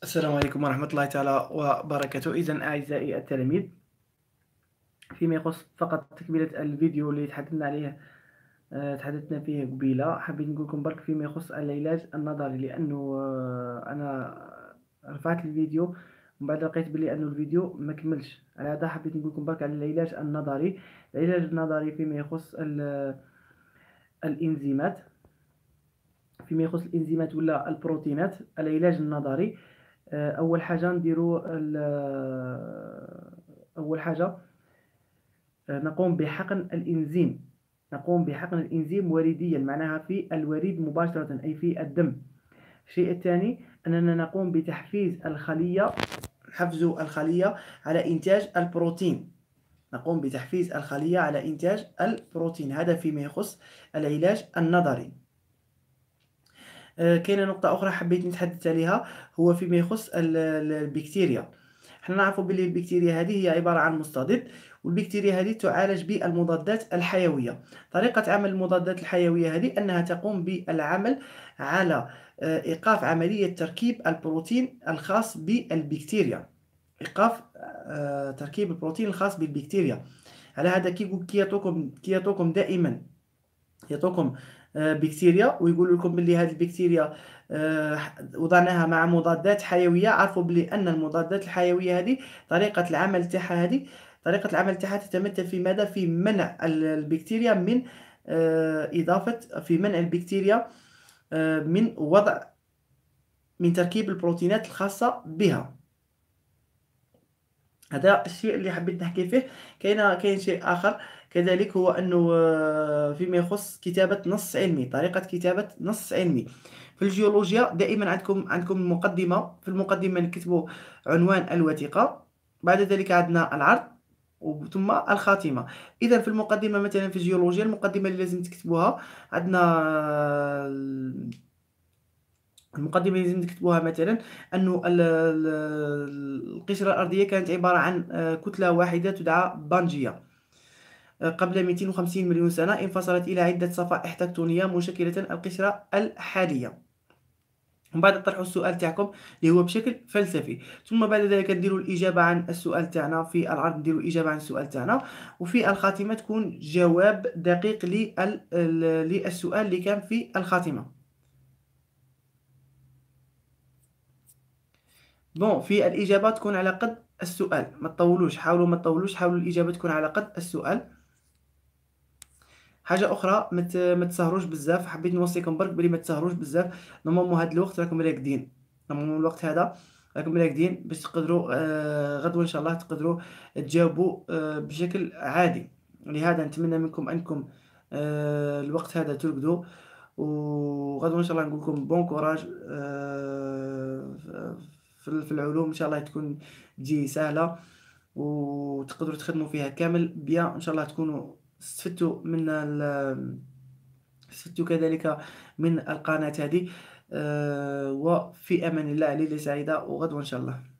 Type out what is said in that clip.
السلام عليكم ورحمة الله تعالى وبركاته إذا أعزائي التلاميذ فيما يخص فقط تكملة الفيديو اللي تحدثنا عليه آه، تحدثنا فيه قبيلة حبيت نقول لكم برك فيما يخص العلاج النظري لأنه آه، أنا رفعت الفيديو من بعد لقيت بلي أنه الفيديو ما كملش على هذا حبيت نقول لكم برك على العلاج النظري العلاج النظري فيما يخص الإنزيمات فيما يخص الإنزيمات ولا البروتينات العلاج النظري آه، اول حاجه نديرو آه، اول حاجه آه، نقوم بحقن الانزيم نقوم بحقن الانزيم وريديا معناها في الوريد مباشره اي في الدم الشيء الثاني اننا نقوم بتحفيز الخليه حفز الخليه على انتاج البروتين نقوم بتحفيز الخليه على انتاج البروتين هذا فيما يخص العلاج النظري آه، كاينه نقطه اخرى حبيت نتحدث عليها هو فيما يخص البكتيريا حنا نعرفوا بلي البكتيريا هذه هي عباره عن مستضد والبكتيريا هذه تعالج بالمضادات الحيويه طريقه عمل المضادات الحيويه هذه انها تقوم بالعمل على آه، ايقاف عمليه تركيب البروتين الخاص بالبكتيريا ايقاف آه، تركيب البروتين الخاص بالبكتيريا على هذا كي كي كيعطوكم دائما يعطوكم بكتيريا ويقولوا لكم باللي هذه البكتيريا آه، وضعناها مع مضادات حيويه عرفوا بلي ان المضادات الحيويه هذه طريقه العمل تاعها هذه طريقه العمل تاعها تتمثل في ماذا في منع البكتيريا من آه، اضافه في منع البكتيريا آه، من وضع من تركيب البروتينات الخاصه بها هذا الشيء اللي حبيت نحكي فيه كاين كاين شيء اخر كذلك هو أنه آه، فيما يخص كتابة نص علمي طريقة كتابة نص علمي في الجيولوجيا دائما عندكم عندكم مقدمة في المقدمة نكتبوا عنوان الوثيقة بعد ذلك عندنا العرض ثم الخاتمة إذا في المقدمة مثلا في الجيولوجيا المقدمة اللي لازم تكتبوها عندنا آه، المقدمة اللي لازم تكتبوها مثلا أنه القشرة الأرضية كانت عبارة عن آه، كتلة واحدة تدعى بانجيا قبل 250 مليون سنة انفصلت إلى عدة صفائح تكتونية مشكلة القشرة الحالية من بعد طرحوا السؤال تاعكم اللي هو بشكل فلسفي ثم بعد ذلك ديروا الاجابه عن السؤال تاعنا في العرض ديروا الاجابه عن السؤال تاعنا وفي الخاتمه تكون جواب دقيق للسؤال اللي كان في الخاتمه بون في الاجابه تكون على قد السؤال ما تطولوش حاولوا ما تطولوش حاولوا الاجابه تكون على قد السؤال حاجه اخرى ما تسهروش بزاف حبيت نوصيكم برك بلي ما تسهروش بزاف نورمالمون هاد الوقت راكم راكدين نورمالمون الوقت هذا راكم راكدين باش تقدروا آه غدوه ان شاء الله تقدروا تجاوبوا آه بشكل عادي لهذا نتمنى منكم انكم آه الوقت هذا ترقدوا وغدوه ان شاء الله نقول لكم بون كوراج آه، في العلوم ان شاء الله تكون تجي سهله وتقدروا تخدموا فيها كامل بيان ان شاء الله تكونوا استفدت من استفدتوا كذلك من القناة هذه آه، وفي أمان الله ليلة سعيدة وغدوة إن شاء الله